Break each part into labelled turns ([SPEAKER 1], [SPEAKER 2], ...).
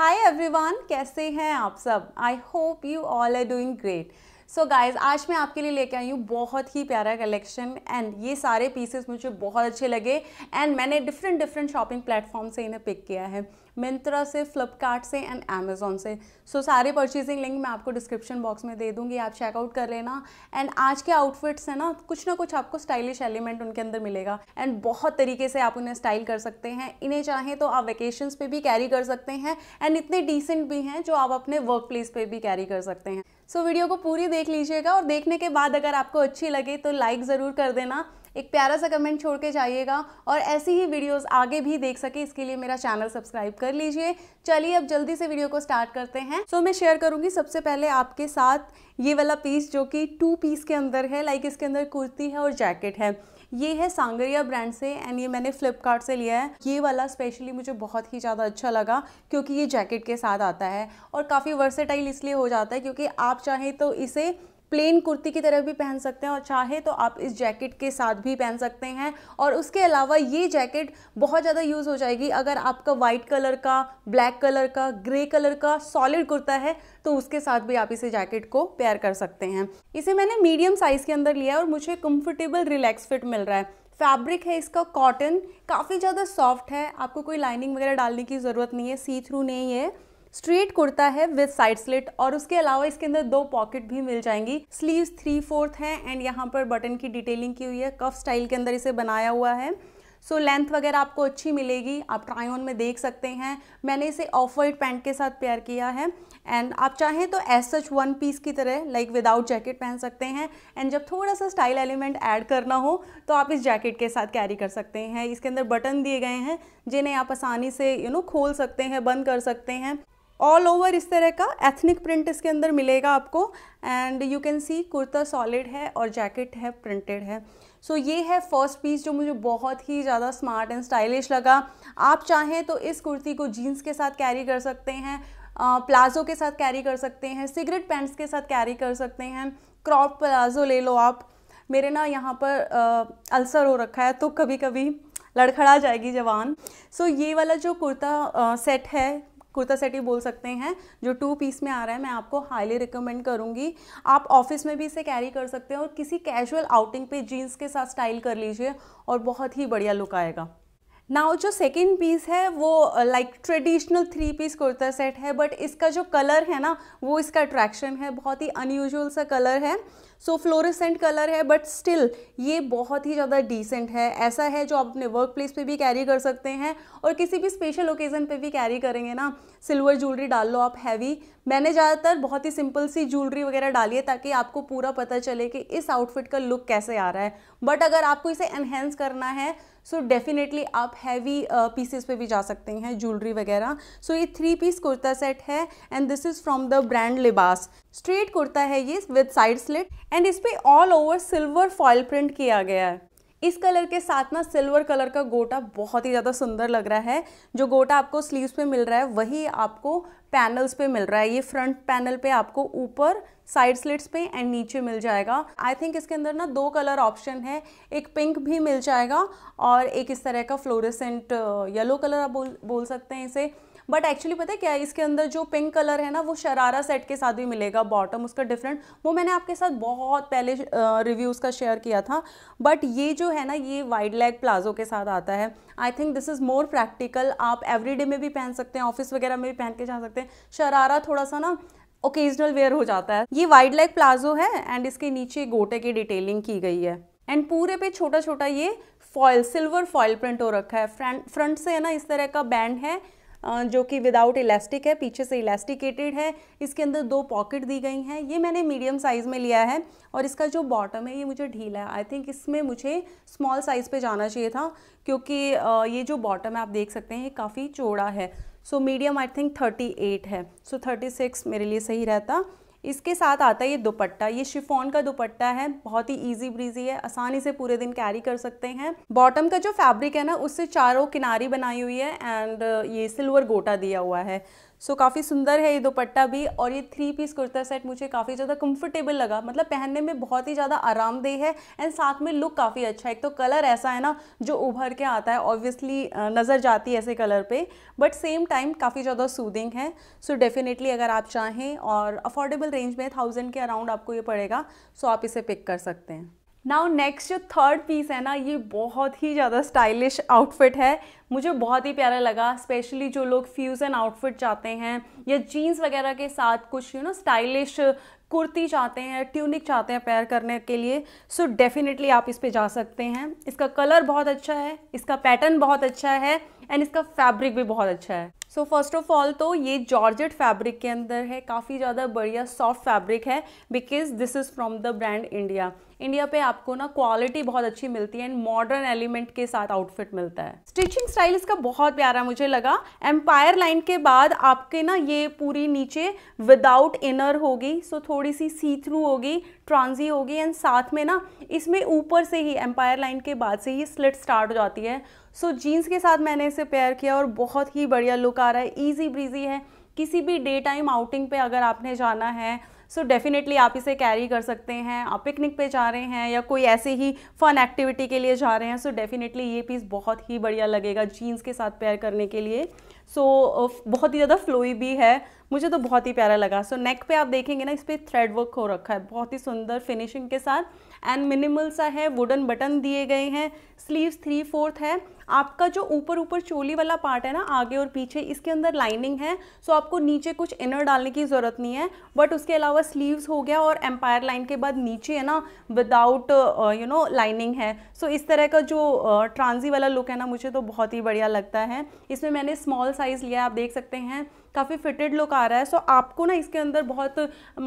[SPEAKER 1] hi everyone कैसे हैं आप सब I hope you all are doing great so guys आज मैं आपके लिए लेके आई हूँ बहुत ही प्यारा कलेक्शन एंड ये सारे पीसेस मुझे बहुत अच्छे लगे एंड मैंने डिफरेंट डिफरेंट शॉपिंग प्लेटफॉर्म से इन्हें पिक किया है मिंत्रा से फ्लिपकार्ट से एंड अमेज़ोन से सो so, सारे परचेजिंग लिंक मैं आपको डिस्क्रिप्शन बॉक्स में दे दूंगी आप चेकआउट कर लेना एंड आज के आउटफिट्स हैं ना कुछ ना कुछ आपको स्टाइलिश एलिमेंट उनके अंदर मिलेगा एंड बहुत तरीके से आप उन्हें स्टाइल कर सकते हैं इन्हें चाहें तो आप वेकेशंस पे भी कैरी कर सकते हैं एंड इतने डिसेंट भी हैं जो आप अपने वर्क प्लेस पर भी कैरी कर सकते हैं सो so, वीडियो को पूरी देख लीजिएगा और देखने के बाद अगर आपको अच्छी लगे तो लाइक ज़रूर कर देना एक प्यारा सा कमेंट छोड़ के जाइएगा और ऐसी ही वीडियोस आगे भी देख सके इसके लिए मेरा चैनल सब्सक्राइब कर लीजिए चलिए अब जल्दी से वीडियो को स्टार्ट करते हैं सो so, मैं शेयर करूँगी सबसे पहले आपके साथ ये वाला पीस जो कि टू पीस के अंदर है लाइक इसके अंदर कुर्ती है और जैकेट है ये है सांगरिया ब्रांड से एंड ये मैंने फ्लिपकार्ट से लिया है ये वाला स्पेशली मुझे बहुत ही ज़्यादा अच्छा लगा क्योंकि ये जैकेट के साथ आता है और काफ़ी वर्सेटाइल इसलिए हो जाता है क्योंकि आप चाहें तो इसे प्लेन कुर्ती की तरह भी पहन सकते हैं और चाहे तो आप इस जैकेट के साथ भी पहन सकते हैं और उसके अलावा ये जैकेट बहुत ज़्यादा यूज़ हो जाएगी अगर आपका वाइट कलर का ब्लैक कलर का ग्रे कलर का सॉलिड कुर्ता है तो उसके साथ भी आप इसे जैकेट को पेयर कर सकते हैं इसे मैंने मीडियम साइज़ के अंदर लिया है और मुझे कंफर्टेबल रिलैक्स फिट मिल रहा है फैब्रिक है इसका कॉटन काफ़ी ज़्यादा सॉफ्ट है आपको कोई लाइनिंग वगैरह डालने की ज़रूरत नहीं है सी थ्रू नहीं है स्ट्रेट कुर्ता है विद साइड स्लिट और उसके अलावा इसके अंदर दो पॉकेट भी मिल जाएंगी स्लीव्स थ्री फोर्थ हैं एंड यहाँ पर बटन की डिटेलिंग की हुई है कफ स्टाइल के अंदर इसे बनाया हुआ है सो लेंथ वगैरह आपको अच्छी मिलेगी आप ट्राई ऑन में देख सकते हैं मैंने इसे ऑफ वाइट पैंट के साथ पेयर किया है एंड आप चाहें तो एज सच वन पीस की तरह लाइक विदाउट जैकेट पहन सकते हैं एंड जब थोड़ा सा स्टाइल एलिमेंट ऐड करना हो तो आप इस जैकेट के साथ कैरी कर सकते हैं इसके अंदर बटन दिए गए हैं जिन्हें आप आसानी से यू you नो know, खोल सकते हैं बंद कर सकते हैं ऑल ओवर इस तरह का एथनिक प्रिंट इसके अंदर मिलेगा आपको and you can see kurta solid है और जैकेट है प्रिंटेड है सो so, ये है फर्स्ट पीस जो मुझे बहुत ही ज़्यादा स्मार्ट एंड स्टाइलिश लगा आप चाहें तो इस कुर्ती को जीन्स के साथ कैरी कर सकते हैं प्लाज़ो के साथ कैरी कर सकते हैं सिगरेट पैंट्स के साथ कैरी कर सकते हैं क्रॉप प्लाज़ो ले लो आप मेरे ना यहाँ पर आ, अल्सर हो रखा है तो कभी कभी लड़खड़ा जाएगी जवान सो so, ये वाला जो कुर्ता सेट है कुर्ता सेट ही बोल सकते हैं जो टू पीस में आ रहा है मैं आपको हाईली रिकमेंड करूँगी आप ऑफिस में भी इसे कैरी कर सकते हैं और किसी कैजुअल आउटिंग पे जीन्स के साथ स्टाइल कर लीजिए और बहुत ही बढ़िया लुक आएगा नाउ जो सेकेंड पीस है वो like traditional three piece kurta set है बट इसका जो कलर है ना वो इसका अट्रैक्शन है बहुत ही अनयूजल सा कलर है सो फ्लोरेसेंट कलर है बट स्टिल ये बहुत ही ज़्यादा डिसेंट है ऐसा है जो आप अपने वर्क प्लेस पर भी कैरी कर सकते हैं और किसी भी स्पेशल ओकेज़न पर भी कैरी करेंगे ना सिल्वर ज्वेलरी डाल लो आप हैवी मैंने ज़्यादातर बहुत ही सिंपल सी ज्वेलरी वगैरह डाली है ताकि आपको पूरा पता चले कि इस आउटफिट का लुक कैसे आ रहा है बट अगर आपको इसे एनहेंस करना है सो डेफिनेटली आप हैवी पीसेस uh, पे भी जा सकते हैं ज्वेलरी वगैरह सो ये थ्री पीस कुर्ता सेट है and this is from the brand Libas straight kurta है ये विद साइड स्लिट एंड इस पर all over silver foil print किया गया है इस कलर के साथ ना सिल्वर कलर का गोटा बहुत ही ज़्यादा सुंदर लग रहा है जो गोटा आपको स्लीव्स पे मिल रहा है वही आपको पैनल्स पे मिल रहा है ये फ्रंट पैनल पे आपको ऊपर साइड स्लिट्स पे एंड नीचे मिल जाएगा आई थिंक इसके अंदर ना दो कलर ऑप्शन है एक पिंक भी मिल जाएगा और एक इस तरह का फ्लोरिसेंट येलो कलर आप बोल बोल सकते हैं इसे बट एक्चुअली पता है क्या इसके अंदर जो पिंक कलर है ना वो शरारा सेट के साथ भी मिलेगा बॉटम उसका डिफरेंट वो मैंने आपके साथ बहुत पहले रिव्यू उसका शेयर किया था बट ये जो है ना ये वाइड लेग प्लाजो के साथ आता है I think this is more practical आप एवरीडे में भी पहन सकते हैं ऑफिस वगैरह में भी पहन के जा सकते हैं शरारा थोड़ा सा ना ओकेजनल वेयर हो जाता है ये वाइड लेग प्लाजो है एंड इसके नीचे गोटे की डिटेलिंग की गई है एंड पूरे पे छोटा छोटा ये फॉयल सिल्वर फॉयल प्रिंट हो रखा है फ्रंट फ्रंट से है ना इस तरह का बैंड है जो कि विदाउट इलास्टिक है पीछे से इलास्टिकेटेड है इसके अंदर दो पॉकेट दी गई हैं ये मैंने मीडियम साइज़ में लिया है और इसका जो बॉटम है ये मुझे ढीला है आई थिंक इसमें मुझे स्मॉल साइज़ पे जाना चाहिए था क्योंकि ये जो बॉटम है आप देख सकते हैं ये काफ़ी चौड़ा है so medium I think thirty eight है सो थर्टी सिक्स मेरे लिए सही रहता इसके साथ आता है ये दुपट्टा ये शिफोन का दुपट्टा है बहुत ही ईजी ब्रीजी है आसानी से पूरे दिन कैरी कर सकते हैं बॉटम का जो फैब्रिक है ना उससे चारों किनारी बनाई हुई है एंड ये सिल्वर गोटा दिया हुआ है सो काफ़ी सुंदर है ये दुपट्टा भी और ये थ्री पीस कुर्ता सेट मुझे काफ़ी ज़्यादा कंफर्टेबल लगा मतलब पहनने में बहुत ही ज़्यादा आरामदेह है एंड साथ में लुक काफ़ी अच्छा है एक तो कलर ऐसा है ना जो उभर के आता है ऑब्वियसली नज़र जाती है ऐसे कलर पे बट सेम टाइम काफ़ी ज़्यादा सूदिंग है सो so, डेफिनेटली अगर आप चाहें और अफोर्डेबल रेंज में थाउजेंड के अराउंड आपको ये पड़ेगा सो so आप इसे पिक कर सकते हैं नाउ नेक्स्ट जो थर्ड पीस है ना ये बहुत ही ज़्यादा स्टाइलिश आउटफिट है मुझे बहुत ही प्यारा लगा स्पेशली जो लोग फ्यूज़न आउटफिट चाहते हैं या जीन्स वगैरह के साथ कुछ यू नो स्टाइलिश कुर्ती चाहते हैं ट्यूनिक चाहते हैं पैर करने के लिए सो so डेफिनेटली आप इस पे जा सकते हैं इसका कलर बहुत अच्छा है इसका पैटर्न बहुत अच्छा है एंड इसका फैब्रिक भी बहुत अच्छा है सो फर्स्ट ऑफ ऑल तो ये जॉर्जेट फैब्रिक के अंदर है काफ़ी ज़्यादा बढ़िया सॉफ्ट फैब्रिक है because this is from the brand India India पे आपको ना क्वालिटी बहुत अच्छी मिलती है एंड मॉडर्न एलिमेंट के साथ आउटफिट मिलता है स्टिचिंग स्टाइल इसका बहुत प्यारा मुझे लगा एम्पायर लाइन के बाद आपके ना ये पूरी नीचे विदाउट इनर होगी सो थोड़ी सी सी थ्रू होगी ट्रांजी होगी एंड साथ में ना इसमें ऊपर से ही एम्पायर लाइन के बाद से ही स्लिट स्टार्ट हो जाती है सो so, जीन्स के साथ मैंने इसे पेयर किया और बहुत ही बढ़िया लुक आ रहा है ईजी ब्रीजी है किसी भी डे टाइम आउटिंग पे अगर आपने जाना है सो so डेफ़िनेटली आप इसे कैरी कर सकते हैं आप पिकनिक पे जा रहे हैं या कोई ऐसे ही फ़न एक्टिविटी के लिए जा रहे हैं सो so डेफ़िनेटली ये पीस बहुत ही बढ़िया लगेगा जीन्स के साथ पेयर करने के लिए सो so, बहुत ही ज़्यादा फ्लोई भी है मुझे तो बहुत ही प्यारा लगा सो so, नेक पे आप देखेंगे ना इस पर थ्रेड वर्क हो रखा है बहुत ही सुंदर फिनिशिंग के साथ एंड मिनिमल सा है वुडन बटन दिए गए हैं स्लीव्स थ्री फोर्थ है आपका जो ऊपर ऊपर चोली वाला पार्ट है ना आगे और पीछे इसके अंदर लाइनिंग है सो आपको नीचे कुछ इनर डालने की ज़रूरत नहीं है बट उसके अलावा स्लीव्स हो गया और एम्पायर लाइन के बाद नीचे है ना विदाउट यू नो लाइनिंग है सो so, इस तरह का जो ट्रांजी uh, वाला लुक है ना मुझे तो बहुत ही बढ़िया लगता है इसमें मैंने स्मॉल साइज़ लिया आप देख सकते हैं काफ़ी फिटेड लुक आ रहा है सो आपको ना इसके अंदर बहुत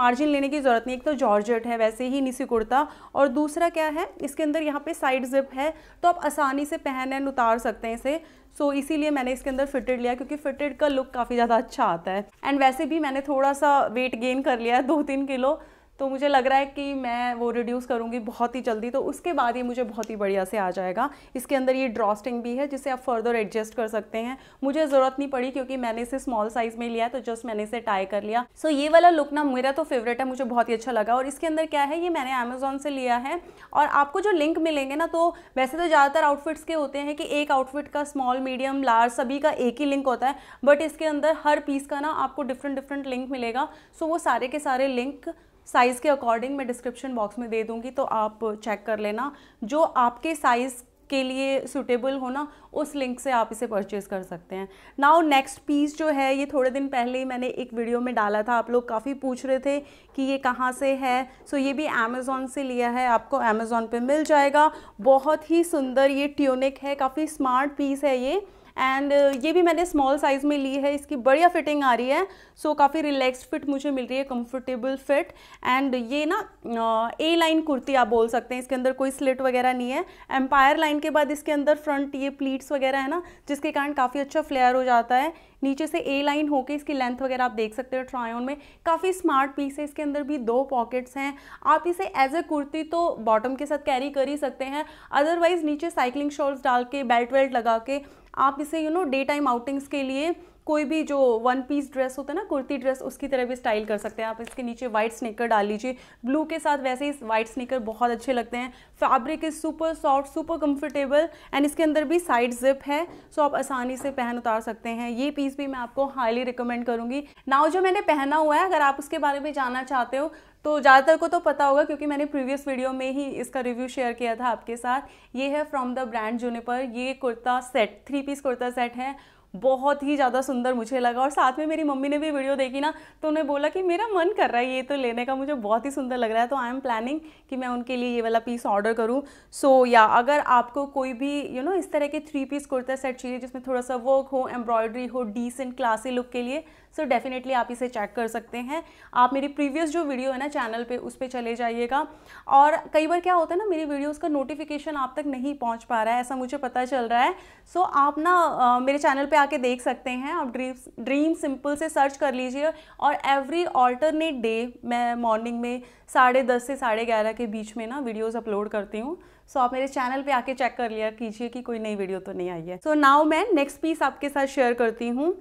[SPEAKER 1] मार्जिन लेने की ज़रूरत नहीं एक तो जॉर्जेट है वैसे ही निसी कुर्ता और दूसरा क्या है इसके अंदर यहाँ पे साइड जिप है तो आप आसानी से पहन एंड उतार सकते हैं इसे सो so, इसीलिए मैंने इसके अंदर फिटेड लिया क्योंकि फिटेड का लुक काफ़ी ज़्यादा अच्छा आता है एंड वैसे भी मैंने थोड़ा सा वेट गेन कर लिया है दो तीन किलो तो मुझे लग रहा है कि मैं वो रिड्यूस करूँगी बहुत ही जल्दी तो उसके बाद ये मुझे बहुत ही बढ़िया से आ जाएगा इसके अंदर ये ड्रॉस्टिंग भी है जिसे आप फर्दर एडजस्ट कर सकते हैं मुझे ज़रूरत नहीं पड़ी क्योंकि मैंने इसे स्मॉल साइज़ में लिया तो जस्ट मैंने इसे टाई कर लिया सो so, ये वाला लुक ना मेरा तो फेवरेट है मुझे बहुत ही अच्छा लगा और इसके अंदर क्या है ये मैंने अमेजोन से लिया है और आपको जो लिंक मिलेंगे ना तो वैसे तो ज़्यादातर आउटफिट्स के होते हैं कि एक आउटफिट का स्मॉल मीडियम लार्ज सभी का एक ही लिंक होता है बट इसके अंदर हर पीस का ना आपको डिफरेंट डिफरेंट लिंक मिलेगा सो वो सारे के सारे लिंक साइज़ के अकॉर्डिंग मैं डिस्क्रिप्शन बॉक्स में दे दूँगी तो आप चेक कर लेना जो आपके साइज़ के लिए सूटेबल हो ना उस लिंक से आप इसे परचेज़ कर सकते हैं नाउ नेक्स्ट पीस जो है ये थोड़े दिन पहले ही मैंने एक वीडियो में डाला था आप लोग काफ़ी पूछ रहे थे कि ये कहाँ से है सो so, ये भी अमेज़ोन से लिया है आपको अमेज़ोन पे मिल जाएगा बहुत ही सुंदर ये ट्यूनिक है काफ़ी स्मार्ट पीस है ये एंड uh, ये भी मैंने स्मॉल साइज़ में ली है इसकी बढ़िया फिटिंग आ रही है सो so, काफ़ी रिलैक्स्ड फिट मुझे मिल रही है कंफर्टेबल फिट एंड ये ना ए uh, लाइन कुर्ती आप बोल सकते हैं इसके अंदर कोई स्लिट वगैरह नहीं है एम्पायर लाइन के बाद इसके अंदर फ्रंट ये प्लीट्स वगैरह है ना जिसके कारण काफ़ी अच्छा फ्लेयर हो जाता है नीचे से ए लाइन होके इसकी लेंथ वगैरह आप देख सकते हो ट्रायन में काफ़ी स्मार्ट पीस है इसके अंदर भी दो पॉकेट्स हैं आप इसे एज ए कुर्ती तो बॉटम के साथ कैरी कर ही सकते हैं अदरवाइज़ नीचे साइकिलिंग शॉल्स डाल के बेल्ट वेल्ट लगा के आप इसे you know day time outings के लिए कोई भी जो वन पीस ड्रेस होता है ना कुर्ती ड्रेस उसकी तरह भी स्टाइल कर सकते हैं आप इसके नीचे वाइट स्नेकर डाल लीजिए ब्लू के साथ वैसे ही वाइट स्नेकर बहुत अच्छे लगते हैं fabric is super soft super comfortable and इसके अंदर भी साइड जिप है सो आप आसानी से पहन उतार सकते हैं ये पीस भी मैं आपको हाईली रिकमेंड करूँगी नाव जो मैंने पहना हुआ है अगर आप उसके बारे में जानना चाहते हो तो ज़्यादातर को तो पता होगा क्योंकि मैंने प्रीवियस वीडियो में ही इसका रिव्यू शेयर किया था आपके साथ ये है फ्रॉम द ब्रांड जूनिपर ये kurta set three piece kurta set है बहुत ही ज़्यादा सुंदर मुझे लगा और साथ में मेरी मम्मी ने भी वीडियो देखी ना तो उन्हें बोला कि मेरा मन कर रहा है ये तो लेने का मुझे बहुत ही सुंदर लग रहा है तो आई एम प्लानिंग कि मैं उनके लिए ये वाला पीस ऑर्डर करूँ सो या अगर आपको कोई भी यू you नो know, इस तरह के थ्री पीस कुर्ता सेट चाहिए जिसमें थोड़ा सा वर्क हो एम्ब्रॉयडरी हो डिसेंट क्लासी लुक के लिए सो so डेफिनेटली आप इसे चेक कर सकते हैं आप मेरी प्रीवियस जो वीडियो है ना चैनल पे उस पर चले जाइएगा और कई बार क्या होता है ना मेरी वीडियोस का नोटिफिकेशन आप तक नहीं पहुंच पा रहा है ऐसा मुझे पता चल रहा है सो so आप ना मेरे चैनल पे आके देख सकते हैं आप ड्रीम ड्रीम सिंपल से सर्च कर लीजिए और एवरी ऑल्टरनेट डे मैं मॉर्निंग में साढ़े दस से साढ़े ग्यारह के बीच में ना वीडियोस अपलोड करती हूँ सो so, आप मेरे चैनल पे आके चेक कर लिया कीजिए कि कोई नई वीडियो तो नहीं आई है सो so, नाउ मैं नेक्स्ट पीस आपके साथ शेयर करती हूँ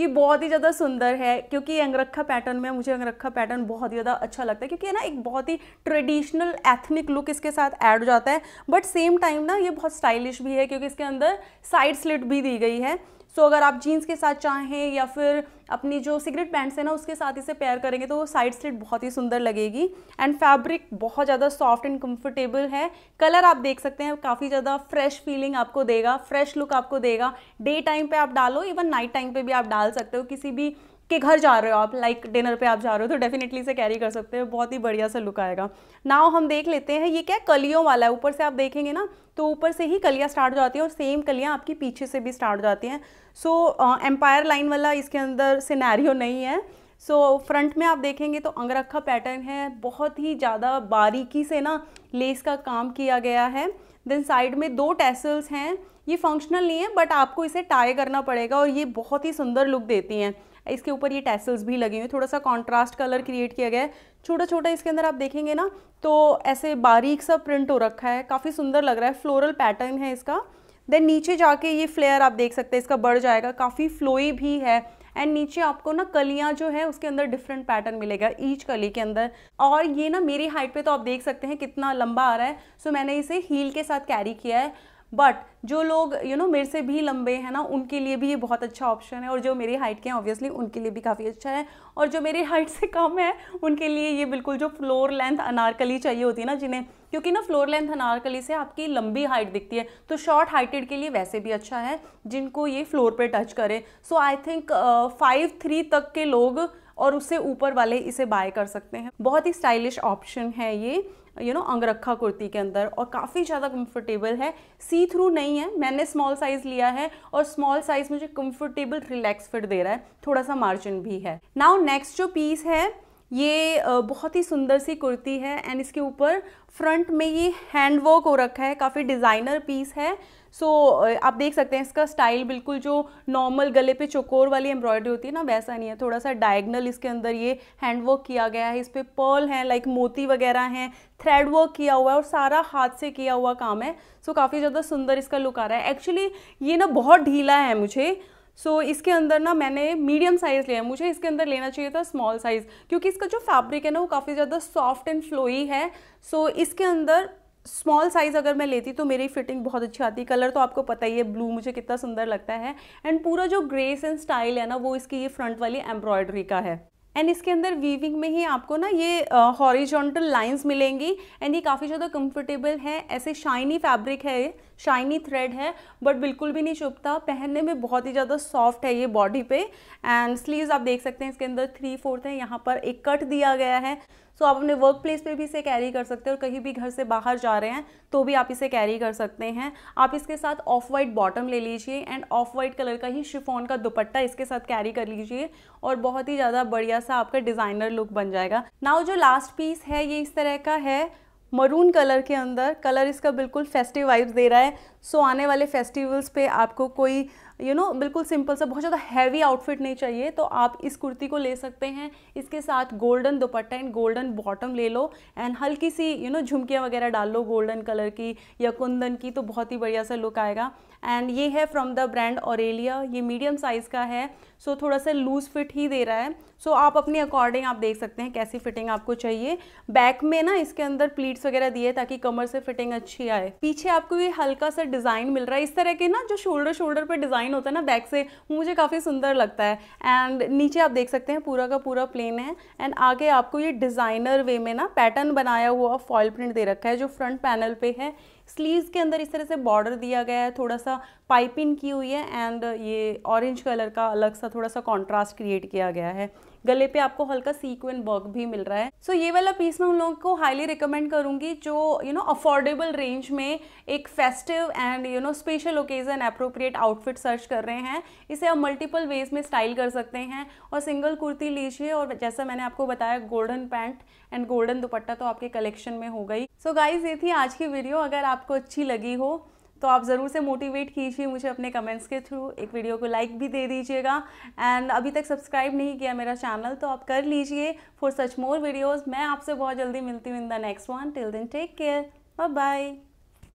[SPEAKER 1] ये बहुत ही ज़्यादा सुंदर है क्योंकि अंगरखा पैटर्न में मुझे अंगरखा पैटर्न बहुत ही ज़्यादा अच्छा लगता है क्योंकि ना एक बहुत ही ट्रेडिशनल एथनिक लुक इसके साथ ऐड हो जाता है बट सेम टाइम ना ये बहुत स्टाइलिश भी है क्योंकि इसके अंदर साइड स्लिट भी दी गई है सो अगर आप जीन्स के साथ चाहें या फिर अपनी जो सिगरेट पैंट्स है ना उसके साथ इसे पेयर करेंगे तो साइड स्लिट बहुत ही सुंदर लगेगी एंड फैब्रिक बहुत ज़्यादा सॉफ्ट एंड कंफर्टेबल है कलर आप देख सकते हैं काफ़ी ज़्यादा फ्रेश फीलिंग आपको देगा फ्रेश लुक आपको देगा डे टाइम पे आप डालो इवन नाइट टाइम पे भी आप डाल सकते हो किसी भी के घर जा रहे हो आप लाइक like डिनर पे आप जा रहे हो तो डेफिनेटली इसे कैरी कर सकते हो बहुत ही बढ़िया सा लुक आएगा नाव हम देख लेते हैं ये क्या कलियों वाला है ऊपर से आप देखेंगे ना तो ऊपर से ही कलियाँ स्टार्ट हो जाती हैं और सेम कलियाँ आपकी पीछे से भी स्टार्ट हो जाती हैं सो एम्पायर लाइन वाला इसके अंदर सिनेरियो नहीं है सो so, फ्रंट में आप देखेंगे तो अंगरखा पैटर्न है बहुत ही ज़्यादा बारीकी से ना लेस का काम किया गया है देन साइड में दो टैसल्स हैं ये फंक्शनल नहीं है बट आपको इसे टाई करना पड़ेगा और ये बहुत ही सुंदर लुक देती हैं इसके ऊपर ये टैसल्स भी लगे हुए हैं थोड़ा सा कॉन्ट्रास्ट कलर क्रिएट किया गया है छोटा छोटा इसके अंदर आप देखेंगे ना तो ऐसे बारीक सा प्रिंट हो रखा है काफ़ी सुंदर लग रहा है फ्लोरल पैटर्न है इसका देन नीचे जाके ये फ्लेयर आप देख सकते हैं इसका बढ़ जाएगा काफ़ी फ्लोई भी है एंड नीचे आपको ना कलियाँ जो है उसके अंदर डिफरेंट पैटर्न मिलेगा ईच कली के अंदर और ये ना मेरी हाइट पे तो आप देख सकते हैं कितना लंबा आ रहा है सो so, मैंने इसे हील के साथ कैरी किया है बट जो लोग यू you नो know, मेरे से भी लंबे हैं ना उनके लिए भी ये बहुत अच्छा ऑप्शन है और जो मेरी हाइट के हैं ऑब्वियसली उनके लिए भी काफ़ी अच्छा है और जो मेरी हाइट से कम है उनके लिए ये बिल्कुल जो फ्लोर लेंथ अनारकली चाहिए होती है ना जिन्हें क्योंकि ना फ्लोर लेंथ अनारकली से आपकी लंबी हाइट दिखती है तो शॉर्ट हाइटेड के लिए वैसे भी अच्छा है जिनको ये फ्लोर पर टच करे so I think five three तक के लोग और उससे ऊपर वाले इसे बाय कर सकते हैं बहुत ही स्टाइलिश ऑप्शन है ये यू नो अंगरखा कुर्ती के अंदर और काफ़ी ज़्यादा कंफर्टेबल है सी थ्रू नहीं है मैंने स्मॉल साइज़ लिया है और स्मॉल साइज़ मुझे कंफर्टेबल रिलैक्स फिट दे रहा है थोड़ा सा मार्जिन भी है नाउ नेक्स्ट जो पीस है ये बहुत ही सुंदर सी कुर्ती है एंड इसके ऊपर फ्रंट में ये हैंड वर्क हो रखा है काफ़ी डिज़ाइनर पीस है सो so, आप देख सकते हैं इसका स्टाइल बिल्कुल जो नॉर्मल गले पे चोकोर वाली एम्ब्रॉयडरी होती है ना वैसा नहीं है थोड़ा सा डायगनल इसके अंदर ये हैंड वर्क किया गया है इस पर पर्ल हैं लाइक मोती वगैरह हैं थ्रेड वर्क किया हुआ है और सारा हाथ से किया हुआ काम है सो so, काफ़ी ज़्यादा सुंदर इसका लुक आ रहा है एक्चुअली ये ना बहुत ढीला है मुझे सो so, इसके अंदर ना मैंने मीडियम साइज़ लिया है मुझे इसके अंदर लेना चाहिए था स्मॉल साइज़ क्योंकि इसका जो फैब्रिक है ना वो काफ़ी ज़्यादा सॉफ्ट एंड फ्लोई है सो so, इसके अंदर स्मॉल साइज़ अगर मैं लेती तो मेरी फिटिंग बहुत अच्छी आती कलर तो आपको पता ही है ब्लू मुझे कितना सुंदर लगता है एंड पूरा जो ग्रेस एंड स्टाइल है ना वो इसकी ये फ्रंट वाली एम्ब्रॉयडरी का है एंड इसके अंदर वीविंग में ही आपको ना ये हॉरिजॉन्टल uh, लाइंस मिलेंगी एंड ये काफ़ी ज़्यादा कंफर्टेबल है ऐसे शाइनी फैब्रिक है ये शाइनी थ्रेड है बट बिल्कुल भी नहीं चुपता पहनने में बहुत ही ज़्यादा सॉफ्ट है ये बॉडी पे एंड स्लीव्स आप देख सकते हैं इसके अंदर थ्री फोर्थ है यहाँ पर एक कट दिया गया है सो आप अपने वर्क प्लेस पर भी इसे कैरी कर सकते हैं और कहीं भी घर से बाहर जा रहे हैं तो भी आप इसे कैरी कर सकते हैं आप इसके साथ ऑफ वाइट बॉटम ले लीजिए एंड ऑफ वाइट कलर का ही शिफोन का दुपट्टा इसके साथ कैरी कर लीजिए और बहुत ही ज़्यादा बढ़िया सा आपका डिज़ाइनर लुक बन जाएगा नाउ जो लास्ट पीस है ये इस तरह का है मरून कलर के अंदर कलर इसका बिल्कुल फेस्टिव वाइब्स दे रहा है सो so, आने वाले फेस्टिवल्स पे आपको कोई यू नो बिल्कुल सिंपल सा बहुत ज़्यादा हैवी आउटफिट नहीं चाहिए तो आप इस कुर्ती को ले सकते हैं इसके साथ golden dupatta and golden bottom ले लो एंड हल्की सी यू नो झुमकियाँ वगैरह डाल लो गोल्डन कलर की या कुंदन की तो बहुत ही बढ़िया सा लुक आएगा एंड ये है फ्रॉम द ब्रांड ऑरेलिया ये मीडियम साइज़ का है सो so, थोड़ा सा लूज़ फिट ही दे रहा है सो so, आप अपने अकॉर्डिंग आप देख सकते हैं कैसी फिटिंग आपको चाहिए बैक में ना इसके अंदर प्लीट्स वगैरह दिए ताकि कमर से फिटिंग अच्छी आए पीछे आपको ये हल्का सा डिज़ाइन मिल रहा है इस तरह के ना जो शोल्डर शोल्डर पर डिज़ाइन डिज़ाइन होता है ना बैक से वो मुझे काफ़ी सुंदर लगता है एंड नीचे आप देख सकते हैं पूरा का पूरा प्लेन है एंड आगे आपको ये डिज़ाइनर वे में ना पैटर्न बनाया हुआ फॉल प्रिंट दे रखा है जो फ्रंट पैनल पे है स्लीव्स के अंदर इस तरह से बॉर्डर दिया गया है थोड़ा सा पाइपिंग की हुई है एंड ये ऑरेंज कलर का अलग सा थोड़ा सा कॉन्ट्रास्ट क्रिएट किया गया है गले पे आपको हल्का सीक्वेंट वर्क भी मिल रहा है सो so, ये वाला पीस मैं उन लोगों को हाईली रिकमेंड करूंगी जो यू नो अफोर्डेबल रेंज में एक festive and you know special occasion appropriate outfit search कर रहे हैं इसे आप मल्टीपल वेज में स्टाइल कर सकते हैं और सिंगल कुर्ती लीजिए और जैसा मैंने आपको बताया golden pant and golden dupatta तो आपके कलेक्शन में हो गई सो गाइज ये थी आज की वीडियो अगर आपको अच्छी लगी हो तो आप ज़रूर से मोटिवेट कीजिए मुझे अपने कमेंट्स के थ्रू एक वीडियो को लाइक भी दे दीजिएगा एंड अभी तक सब्सक्राइब नहीं किया मेरा चैनल तो आप कर लीजिए फॉर सच मोर वीडियोज़ मैं आपसे बहुत जल्दी मिलती हूँ in the next one till then take care bye bye